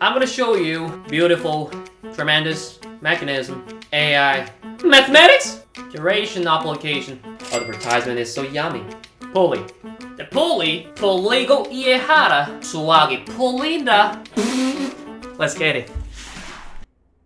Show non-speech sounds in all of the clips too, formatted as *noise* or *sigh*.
I'm gonna show you beautiful, tremendous mechanism, AI, mathematics, duration application. Advertisement is so yummy. Pulley. The pulley, poligo 이해하라, 수학이 풀린다. Let's get it.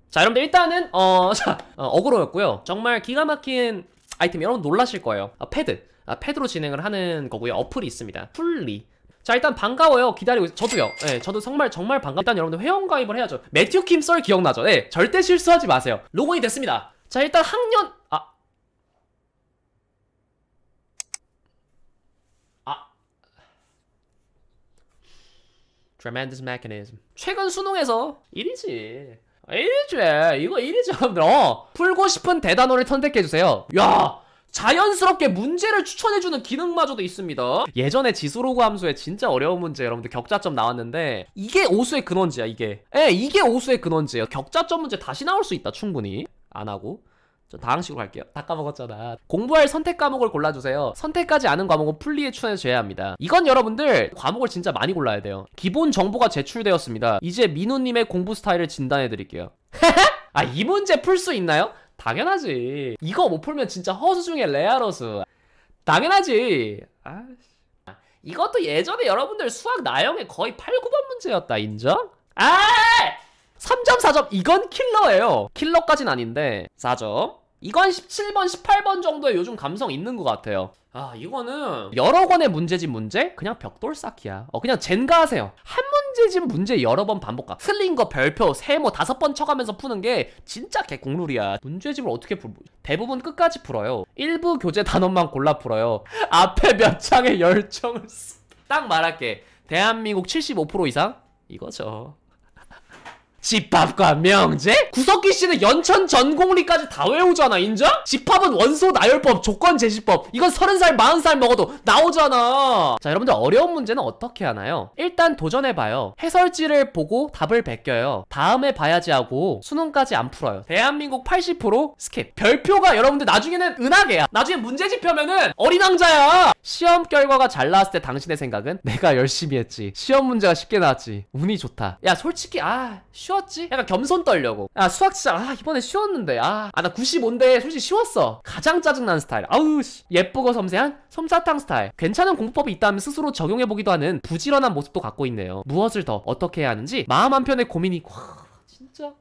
자 여러분들 일단은 어, 자, 어, 그로였고요 정말 기가 막힌 아이템 여러분 놀라실 거예요. 아, 패드. 아, 패드로 진행을 하는 거고요. 어플이 있습니다. 풀리. 자 일단 반가워요 기다리고 있 저도요 예 저도 정말 정말 반가 일단 여러분들 회원가입을 해야죠 매튜 킴썰 기억나죠 예 절대 실수하지 마세요 로그인이 됐습니다 자 일단 학년 아, 아. Tremendous mechanism. 최근 수능에서 1위지. 1위지. 아, 이거 1위지, 여러분들. 어. 풀고 싶은 대단어를 선택해주세요. 야! 자연스럽게 문제를 추천해주는 기능마저도 있습니다 예전에 지수로그 함수에 진짜 어려운 문제 여러분들 격자점 나왔는데 이게 오수의 근원지야 이게 예 이게 오수의 근원지예요 격자점 문제 다시 나올 수 있다 충분히 안 하고 다항식으로 갈게요 다 까먹었잖아 공부할 선택 과목을 골라주세요 선택하지 않은 과목은 풀리에 추천해 제야합니다 이건 여러분들 과목을 진짜 많이 골라야 돼요 기본 정보가 제출되었습니다 이제 민우님의 공부 스타일을 진단해 드릴게요 *laughs* 아 이 문제 풀 수 있나요? 당연하지. 이거 못 풀면 진짜 허수 중에 레아로스 당연하지. 아씨. 이것도 예전에 여러분들 수학 나영의 거의 8, 9번 문제였다. 인정? 아! 3점, 4점. 이건 킬러예요. 킬러까진 아닌데. 4점. 이건 17번, 18번 정도의 요즘 감성 있는 것 같아요. 아, 이거는 여러 권의 문제집 문제? 그냥 벽돌 쌓기야. 어, 그냥 젠가 하세요. 한 문제집 문제 여러 번 반복함. 틀린 거 별표 세모 뭐 다섯 번 쳐가면서 푸는 게 진짜 개공룰이야. 문제집을 어떻게 풀? 대부분 끝까지 풀어요. 일부 교재 단원만 골라 풀어요. 앞에 몇 장의 열정을 쓰... 딱 말할게. 대한민국 75% 이상 이거죠. 집합과 명제? 구석기 씨는 연천 전공리까지 다 외우잖아 인정? 집합은 원소 나열법, 조건 제시법 이건 3 0살4 0살 먹어도 나오잖아 자 여러분들 어려운 문제는 어떻게 하나요? 일단 도전해봐요 해설지를 보고 답을 베껴요 다음에 봐야지 하고 수능까지 안 풀어요 대한민국 80% 스킵 별표가 여러분들 나중에는 은하계야 나중에 문제집 펴면은 어린왕자야 시험 결과가 잘 나왔을 때 당신의 생각은 내가 열심히 했지 시험 문제가 쉽게 나왔지 운이 좋다 야 솔직히 아 시험 쉬웠지? 약간 겸손 떨려고 야 아, 수학 진짜 아 이번에 쉬웠는데 아나 아, 95인데 아, 솔직히 쉬웠어 가장 짜증나는 스타일 아우 씨 예쁘고 섬세한 섬사탕 스타일 괜찮은 공부법이 있다면 스스로 적용해보기도 하는 부지런한 모습도 갖고 있네요 무엇을 더 어떻게 해야 하는지 마음 한편의 고민이 와 진짜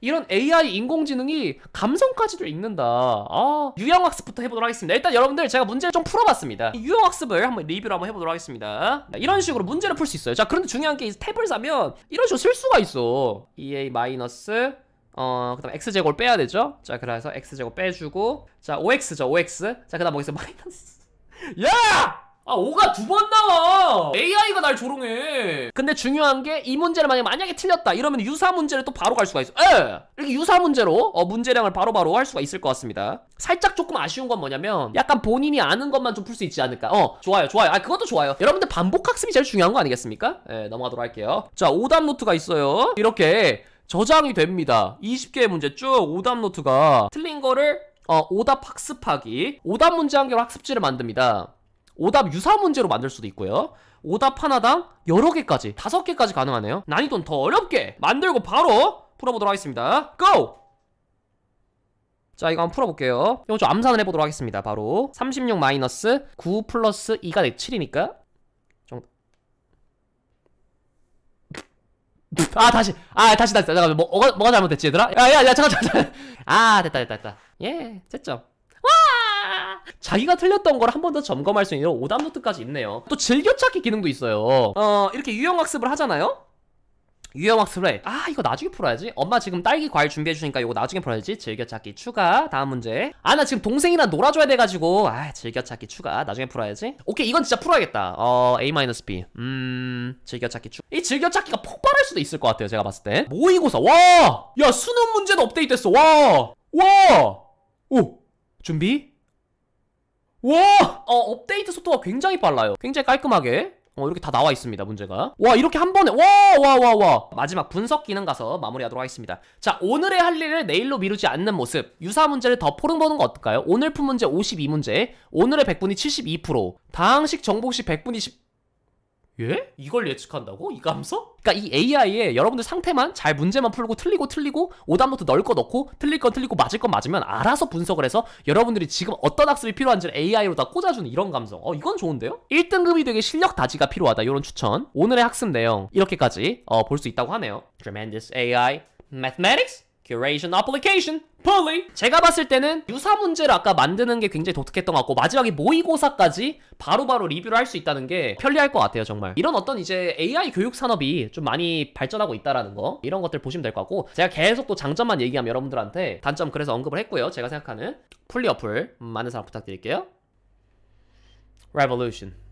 이런 AI 인공지능이 감성까지도 읽는다. 아, 유형학습부터 해보도록 하겠습니다. 일단 여러분들 제가 문제를 좀 풀어봤습니다. 유형학습을 한번 리뷰를 한번 해보도록 하겠습니다. 이런 식으로 문제를 풀 수 있어요. 자, 그런데 중요한 게 탭을 사면 이런 식으로 쓸수가 있어. EA 마이너스 어, 그다음 x제곱을 빼야 되죠? 자, 그래서 x제곱 빼주고 자, OX죠, OX. 자, 그 다음 여기서 마이너스 *laughs* 야! 아 5가 두 번 나와 AI가 날 조롱해 근데 중요한 게 이 문제를 만약, 만약에 틀렸다 이러면 유사 문제를 또 바로 갈 수가 있어 에! 예! 이렇게 유사 문제로 어, 문제량을 바로바로 바로 할 수가 있을 것 같습니다 살짝 조금 아쉬운 건 뭐냐면 약간 본인이 아는 것만 좀 풀 수 있지 않을까 어 좋아요 좋아요 아 그것도 좋아요 여러분들 반복 학습이 제일 중요한 거 아니겠습니까? 예 넘어가도록 할게요 자 오답 노트가 있어요 이렇게 저장이 됩니다 20개의 문제 쭉 오답 노트가 틀린 거를 어, 오답 학습하기 오답 문제 한 개로 학습지를 만듭니다 오답 유사 문제로 만들 수도 있고요. 오답 하나당 여러 개까지, 다섯 개까지 가능하네요. 난이도는 더 어렵게 만들고 바로 풀어보도록 하겠습니다. 고! 자 이거 한번 풀어볼게요 이거 좀 암산을 해보도록 하겠습니다 바로 36 마이너스 9 플러스 2가 7이니까 아 다시 아 다시 다시 잠깐만 뭐, 뭐가, 잘못됐지 얘들아 야야야 잠깐 잠깐 아 됐다 됐다 됐다 예 됐죠 자기가 틀렸던 걸 한 번 더 점검할 수 있는 오답 노트까지 있네요 또 즐겨찾기 기능도 있어요 어 이렇게 유형학습을 하잖아요 유형학습을 해. 아 이거 나중에 풀어야지 엄마 지금 딸기 과일 준비해주니까 이거 나중에 풀어야지 즐겨찾기 추가 다음 문제 아 나 지금 동생이랑 놀아줘야 돼가지고 아 즐겨찾기 추가 나중에 풀어야지 오케이 이건 진짜 풀어야겠다 어 A-B 음 즐겨찾기 추이 가 즐겨찾기가 폭발할 수도 있을 것 같아요 제가 봤을 때 모의고사 와야 수능 문제도 업데이트 됐어 와와오 준비 와! 어, 업데이트 속도가 굉장히 빨라요. 굉장히 깔끔하게. 어, 이렇게 다 나와 있습니다, 문제가. 와, 이렇게 한 번에, 와, 와, 와, 와. 마지막 분석 기능 가서 마무리하도록 하겠습니다. 자, 오늘의 할 일을 내일로 미루지 않는 모습. 유사 문제를 더 포른 보는 거 어떨까요? 오늘 푼 문제 52문제, 오늘의 백분위 72%, 다항식 정복식 백분위 10, 예? 이걸 예측한다고? 이 감성? 그러니까 이 AI에 여러분들 상태만 잘 문제만 풀고 틀리고 틀리고 오답노트 넣을 거 넣고 틀릴 건 틀리고 맞을 건 맞으면 알아서 분석을 해서 여러분들이 지금 어떤 학습이 필요한지를 AI로 다 꽂아주는 이런 감성 어 이건 좋은데요? 1등급이 되게 실력 다지가 필요하다 이런 추천 오늘의 학습 내용 이렇게까지 어, 볼수 있다고 하네요 Tremendous AI Mathematics Curation Application Pulley 제가 봤을 때는 유사 문제를 아까 만드는 게 굉장히 독특했던 것 같고 마지막에 모의고사까지 바로바로 바로 리뷰를 할 수 있다는 게 편리할 것 같아요 정말 이런 어떤 이제 AI 교육 산업이 좀 많이 발전하고 있다라는 거 이런 것들 보시면 될 것 같고 제가 계속 또 장점만 얘기하면 여러분들한테 단점 그래서 언급을 했고요 제가 생각하는 풀리 어플 많은 사랑 부탁드릴게요 Revolution